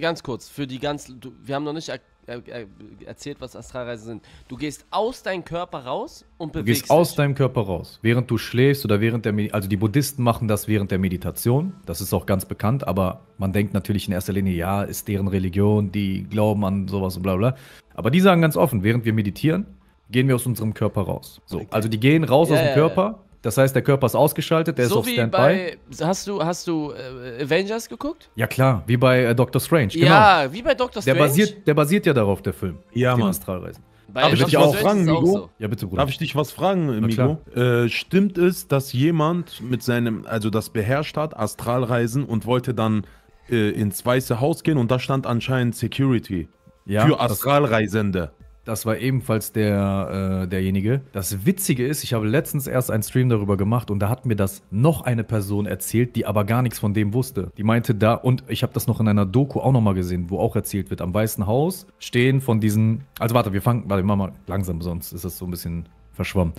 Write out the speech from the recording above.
ganz kurz, für die ganzen, du, wir haben noch nicht er, er, erzählt, was Astralreisen sind. Du gehst aus deinem Körper raus und bewegst Du gehst dich. aus deinem Körper raus, während du schläfst oder während der, Meditation. also die Buddhisten machen das während der Meditation, das ist auch ganz bekannt, aber man denkt natürlich in erster Linie, ja, ist deren Religion, die glauben an sowas und bla bla. Aber die sagen ganz offen, während wir meditieren, gehen wir aus unserem Körper raus. So, okay. also die gehen raus yeah, aus dem Körper das heißt, der Körper ist ausgeschaltet, der so ist auf wie Standby. Bei, hast du, hast du äh, Avengers geguckt? Ja klar, wie bei äh, Doctor Strange. Genau. Ja, wie bei Doctor Strange. Der basiert, der basiert ja darauf, der Film. Ja, Mann. Astralreisen. Darf ich dich was fragen, Migo? So. Ja, bitte, Bruder. Darf ich dich was fragen, Migo? Äh, stimmt es, dass jemand mit seinem, also das beherrscht hat, Astralreisen und wollte dann äh, ins Weiße Haus gehen und da stand anscheinend Security ja, für Astralreisende. Das war ebenfalls der, äh, derjenige. Das Witzige ist, ich habe letztens erst einen Stream darüber gemacht und da hat mir das noch eine Person erzählt, die aber gar nichts von dem wusste. Die meinte da, und ich habe das noch in einer Doku auch nochmal gesehen, wo auch erzählt wird, am Weißen Haus stehen von diesen. Also warte, wir fangen, warte, wir machen mal langsam, sonst ist das so ein bisschen verschwommen.